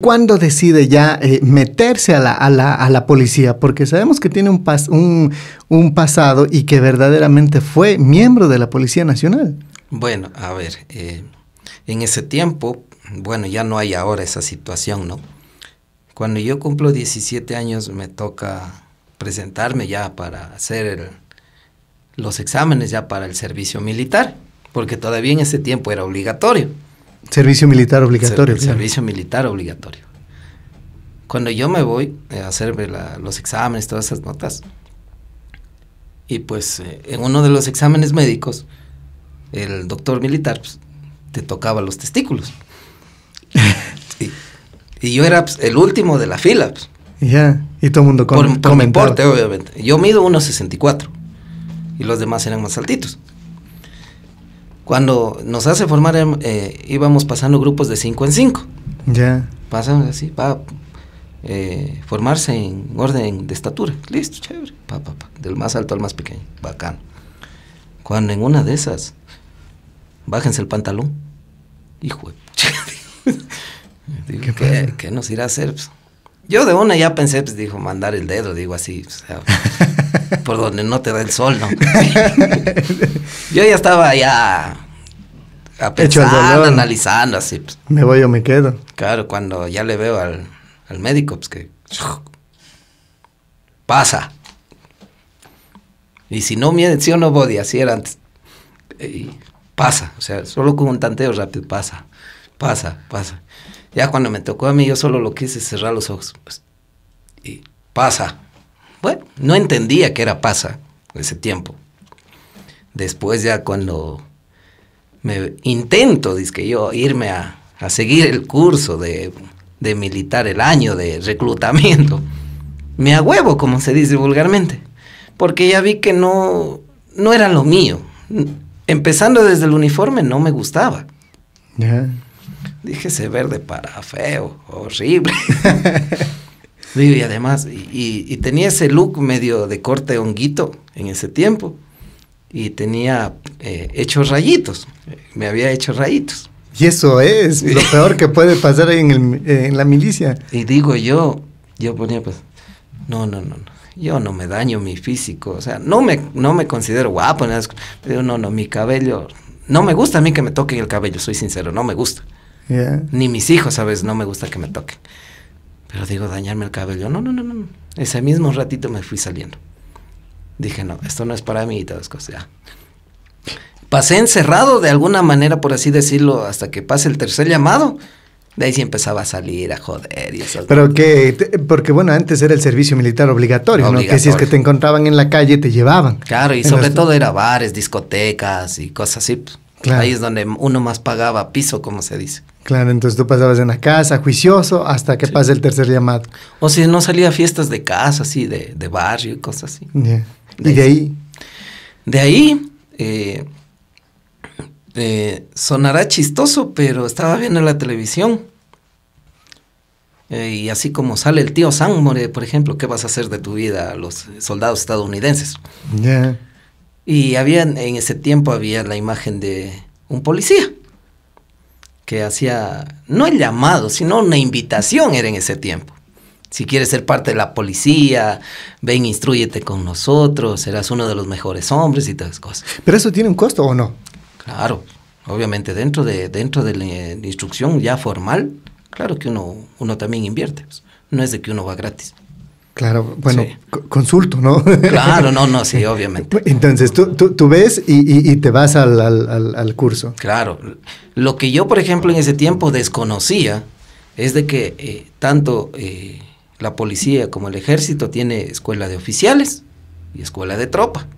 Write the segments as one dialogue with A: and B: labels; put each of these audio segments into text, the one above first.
A: ¿Cuándo decide ya eh, meterse a la, policía? Porque sabemos que tiene un, un, pasado y que verdaderamente fue miembro de la Policía Nacional.
B: Bueno, a ver, eh, en ese tiempo, bueno, ya no hay ahora esa situación, ¿no? Cuando yo cumplo 17 años me toca presentarme ya para hacer los exámenes ya para el servicio militar, porque todavía en ese tiempo era obligatorio.
A: Servicio militar obligatorio. servicio
B: militar obligatorio. Cuando yo me voy a hacer los exámenes, todas esas notas, y pues eh, en uno de los exámenes médicos, el doctor militar pues, te tocaba los testículos. y, yo era pues, el último de la fila. Pues.
A: Ya, y todo el mundo con. por, mi porte, obviamente.
B: Yo mido 1,64 y los demás eran más altitos. Cuando nos hace formar, em, eh, íbamos pasando grupos de cinco en cinco. Ya. Pasamos así, para eh, formarse en orden de estatura. Listo, chévere. Pa, pa, pa. Del más alto al más pequeño. Bacano. Cuando en una de esas, bájense el pantalón. Hijo de... ¿Qué, nos irá a hacer? Pues, yo de una ya pensé, pues dijo, mandar el dedo, digo así. O sea, por donde no te da el sol, ¿no? yo ya estaba ya a pensando, analizando, así. Pues.
A: Me voy o me quedo.
B: Claro, cuando ya le veo al, médico, pues que pasa. Y si no me sí o no podía, así era antes. pasa, o sea, solo con un tanteo rápido, pasa, pasa, pasa. Ya cuando me tocó a mí, yo solo lo quise cerrar los ojos. Pues, y pasa. Bueno, no entendía qué era pasa ese tiempo. Después ya cuando me intento, dizque yo, irme a, seguir el curso de, militar, el año de reclutamiento, me agüevo, como se dice vulgarmente, porque ya vi que no, no era lo mío. Empezando desde el uniforme no me gustaba. Dije, ese verde para feo, horrible. Y además, y, tenía ese look medio de corte honguito en ese tiempo. Y tenía eh, hechos rayitos. Me había hecho rayitos.
A: Y eso es lo peor que puede pasar en, la milicia.
B: Y digo yo, yo ponía pues, no, no, no, no yo no me daño mi físico, o sea, no me, no me considero guapo, pero no, no, mi cabello, no me gusta a mí que me toquen el cabello, soy sincero, no me gusta. Ni mis hijos, ¿sabes? No me gusta que me toquen. Pero digo, dañarme el cabello. No, no, no, no. Ese mismo ratito me fui saliendo. Dije, no, esto no es para mí y todas las cosas. Pasé encerrado de alguna manera, por así decirlo, hasta que pase el tercer llamado. De ahí sí empezaba a salir, a joder y eso.
A: Pero que, porque bueno, antes era el servicio militar obligatorio, ¿no? Que si es que te encontraban en la calle, te llevaban.
B: Claro, y sobre todo era bares, discotecas y cosas así. Pues. Ahí es donde uno más pagaba piso, como se dice.
A: Claro, entonces tú pasabas en la casa, juicioso, hasta que pase el tercer llamado.
B: O si no salía fiestas de casa, así, de, de barrio y cosas así.
A: ¿Y
B: de ahí? De ahí, eh, eh, sonará chistoso, pero estaba viendo la televisión. Eh, y así como sale el tío Sam, por ejemplo, ¿qué vas a hacer de tu vida los soldados estadounidenses? Yeah. Y había, en ese tiempo había la imagen de un policía que hacía, no el llamado, sino una invitación era en ese tiempo. Si quieres ser parte de la policía, ven, instruyete con nosotros, serás uno de los mejores hombres y todas cosas.
A: ¿Pero eso tiene un costo o no?
B: Claro, obviamente dentro de, dentro de la instrucción ya formal, claro que uno, uno también invierte, no es de que uno va gratis.
A: Claro, bueno, consulto, ¿no? Claro, no, no, sí, obviamente. Entonces, tú, ves y, te vas al, curso.
B: Claro, lo que yo, por ejemplo, en ese tiempo desconocía es de que eh, tanto eh, la policía como el ejército tiene escuela de oficiales y escuela de tropa.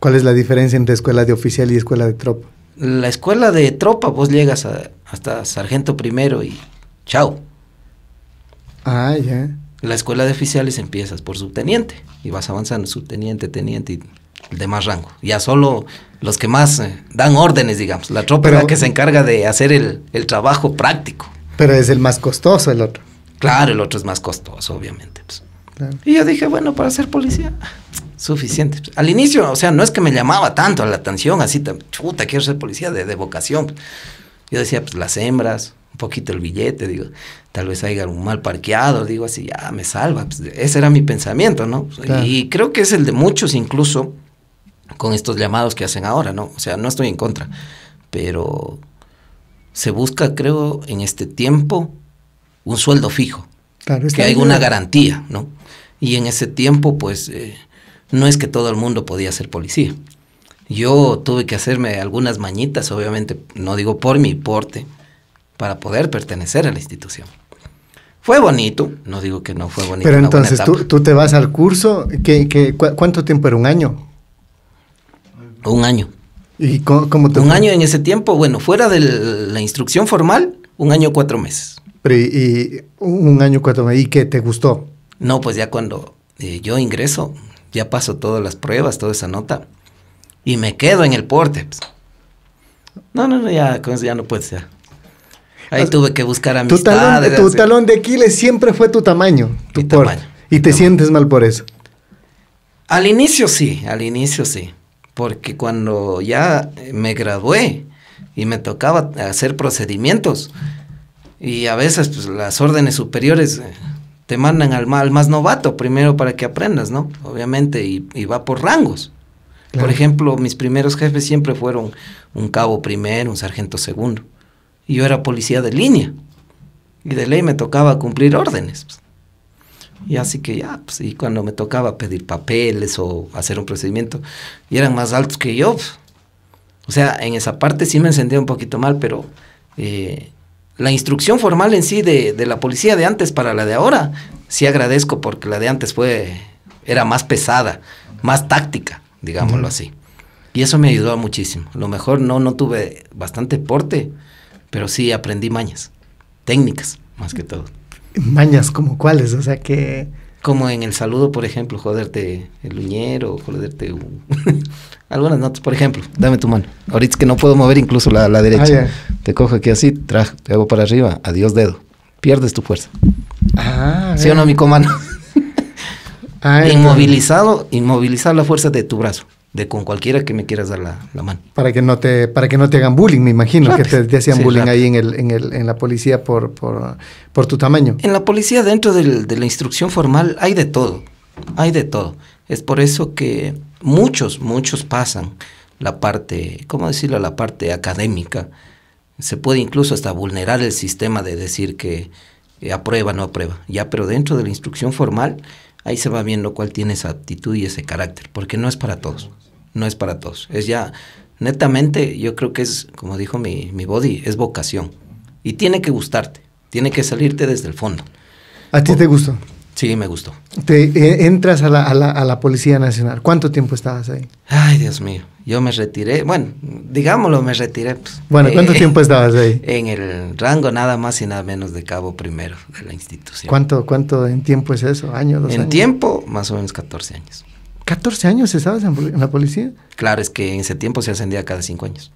A: ¿Cuál es la diferencia entre escuela de oficial y escuela de tropa?
B: La escuela de tropa, vos llegas hasta sargento primero y chao. Ah, ya. La escuela de oficiales empiezas por subteniente y vas avanzando, subteniente, teniente y de más rango. Ya solo los que más eh, dan órdenes, digamos. La tropa es la que se encarga de hacer el, trabajo práctico.
A: Pero es el más costoso el otro.
B: Claro, el otro es más costoso, obviamente. Pues. Y yo dije, bueno, para ser policía, suficiente. Al inicio, o sea, no es que me llamaba tanto a la atención, así, chuta, quiero ser policía de, de vocación. Yo decía, pues las hembras, poquito el billete, digo, tal vez haya algún mal parqueado, digo así, ya me salva. Pues, ese era mi pensamiento, ¿no? Y creo que es el de muchos incluso con estos llamados que hacen ahora, ¿no? O sea, no estoy en contra, pero se busca, creo, en este tiempo un sueldo fijo,
A: claro, que, hay haya una garantía,
B: ¿no? Y en ese tiempo, pues, eh, no es que todo el mundo podía ser policía. Yo tuve que hacerme algunas mañitas, obviamente, no digo por mi porte, para poder pertenecer a la institución. Fue bonito, no digo que no fue bonito. Pero entonces tú,
A: te vas al curso, ¿cuánto tiempo era? ¿Un año? Un año. ¿Y cómo, te Un año en ese
B: tiempo, bueno, fuera de la instrucción formal, un año cuatro meses. Pero y,
A: un año cuatro meses, ¿y qué te gustó?
B: No, pues ya cuando eh, yo ingreso, ya paso todas las pruebas, toda esa nota, y me quedo en el porte. Pues, no, no, no, ya, ya no puede ser Ahí pues, tuve que buscar a Tu talón, tu talón
A: de Aquiles siempre fue tu tamaño. Y te sientes mal por eso.
B: Al inicio sí, al inicio sí. Porque cuando ya me gradué y me tocaba hacer procedimientos, y a veces pues, las órdenes superiores eh, te mandan al, más novato primero para que aprendas, ¿no? Obviamente, y, va por rangos. Por ejemplo, mis primeros jefes siempre fueron un cabo primero, un sargento segundo. Y yo era policía de línea. Y de ley me tocaba cumplir órdenes. Pues. Y así que ya, pues, y cuando me tocaba pedir papeles o hacer un procedimiento, y eran más altos que yo. Pues. O sea, en esa parte sí me encendía un poquito mal, pero eh, la instrucción formal en sí de, la policía de antes para la de ahora, sí agradezco porque la de antes fue, era más pesada, más táctica, digámoslo así. Y eso me ayudó muchísimo. lo mejor no, no tuve bastante porte, pero sí aprendí mañas, técnicas más que todo.
A: Mañas como cuáles, o sea que...
B: Como en el saludo, por ejemplo, joderte el uñero, joderte algunas notas, por ejemplo, dame tu mano. Ahorita es que no puedo mover incluso la, derecha. Ah, te cojo aquí así, trajo, te hago para arriba, adiós dedo. Pierdes tu fuerza. Ah, ¿Sí o no, mi
A: comando? Ah, inmovilizado,
B: inmovilizar la fuerza
A: de tu brazo de
B: con cualquiera que me quieras dar la, la, mano.
A: Para que no te, para que no te hagan bullying, me imagino, que te, hacían pues, bullying ahí en, el, en, el, en, la policía por, por, por, tu tamaño. En
B: la policía, dentro del, de la instrucción formal, hay de todo, hay de todo. Es por eso que muchos, muchos pasan la parte, ¿cómo decirlo?, la parte académica. Se puede incluso hasta vulnerar el sistema de decir que eh, aprueba, no aprueba. Ya, pero dentro de la instrucción formal, ahí se va viendo cuál tiene esa actitud y ese carácter, porque no es para todos no es para todos. Es ya, netamente, yo creo que es, como dijo mi, body, es vocación. Y tiene que gustarte, tiene que salirte desde el fondo. ¿A ti te gustó? Sí, me gustó.
A: Te eh, entras a la, a, la, a la, Policía Nacional. ¿Cuánto tiempo estabas ahí?
B: Ay, Dios mío. Yo me retiré, bueno, digámoslo, me retiré. Pues,
A: bueno, ¿cuánto eh, tiempo
B: estabas ahí? En el rango nada más y nada menos de cabo primero de la
A: institución. ¿Cuánto, cuánto en tiempo es eso? ¿Año, dos años? En
B: tiempo, más o menos 14 años.
A: 14 años estabas en, en la policía.
B: Claro, es que en ese tiempo se ascendía cada cinco años.